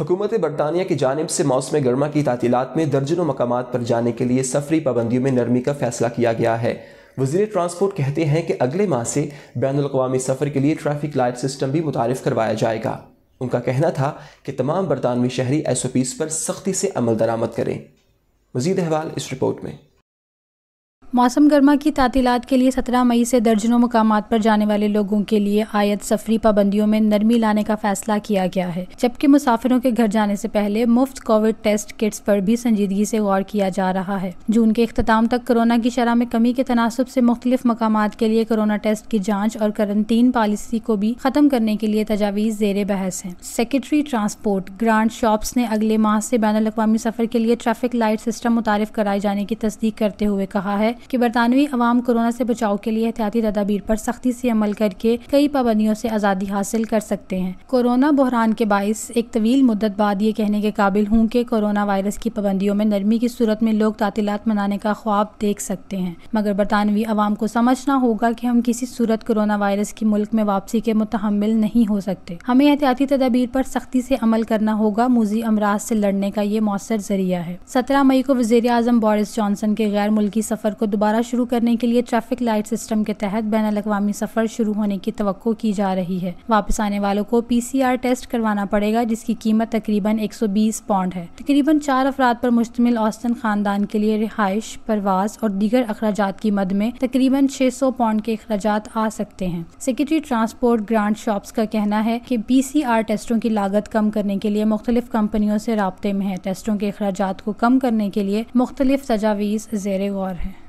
हुकूमत बरतानिया की जानब से मौसम गर्मा की तातीलत में दर्जनों मकाम पर जाने के लिए सफरी पाबंदियों में नरमी का फैसला किया गया है वजीर ट्रांसपोर्ट कहते हैं कि अगले माह से बैन अवी सफ़र के लिए ट्रैफिक लाइट सिस्टम भी मुतारफ़ करवाया जाएगा उनका कहना था कि तमाम बरतानवी शहरी एस ओ पीज़ पर सख्ती से अमल दरामद करें मजीद अहवाल इस रिपोर्ट में मौसम गर्मा की तातीलत के लिए 17 मई से दर्जनों मकाम पर जाने वाले लोगों के लिए आयद सफरी पाबंदियों में नरमी लाने का फैसला किया गया है जबकि मुसाफिरों के घर जाने से पहले मुफ्त कोविड टेस्ट किट्स पर भी संजीदगी से गौर किया जा रहा है जून के अख्ताम तक कोरोना की शरह में कमी के तनासब से मुख्तलिफ मकाम के लिए कोरोना टेस्ट की जाँच और करंतीन पॉलिसी को भी खत्म करने के लिए तजावीज़ जेर बहस है सेक्रेटरी ट्रांसपोर्ट ग्रांड शॉप्स ने अगले माह से बैन अवी सफर के लिए ट्रैफिक लाइट सिस्टम मुतारफ कराए जाने की तस्दीक करते हुए कहा है कि बरतानवी अवाम कोरोना से बचाव के लिए एहतियाती तदाबीर पर सख्ती से अमल करके कई पाबंदियों से आज़ादी हासिल कर सकते हैं कोरोना बहरान के बायस एक तवील मुद्दत बाद ये कहने के काबिल हूँ कि कोरोना वायरस की पाबंदियों में नरमी की सूरत में लोग तातीलत मनाने का ख्वाब देख सकते हैं मगर बरतानवी अवाम को समझना होगा कि हम किसी सूरत कोरोना वायरस की मुल्क में वापसी के मुतहमल नहीं हो सकते हमें एहतियाती तदाबीर पर सख्ती से अमल करना होगा मूजी अमराज से लड़ने का ये मौसर जरिया है सत्रह मई को वजीर अजम बोरिस जॉनसन के गैर मुल्की सफर को दोबारा शुरू करने के लिए ट्रैफिक लाइट सिस्टम के तहत बैन अवी सफर शुरू होने की तो की जा रही है वापस आने वालों को पी टेस्ट करवाना पड़ेगा जिसकी कीमत तकरीबन एक सौ बीस पाउंड है तकरीबन चार अफराद पर मुश्तमिल औस्तन खानदान के लिए रिहाइश परवास और दीगर अखराज की मद में तकरीबन छह सौ पाउंड के अखराज आ सकते हैं सेक्रेटरी ट्रांसपोर्ट ग्रांट शॉप्स का कहना है की पी टेस्टों की लागत कम करने के लिए मुख्तलिफ कंपनियों से रबते में है टेस्टों के अखराज को कम करने के लिए मुख्तलिफ तजावीज़ जेर गौर है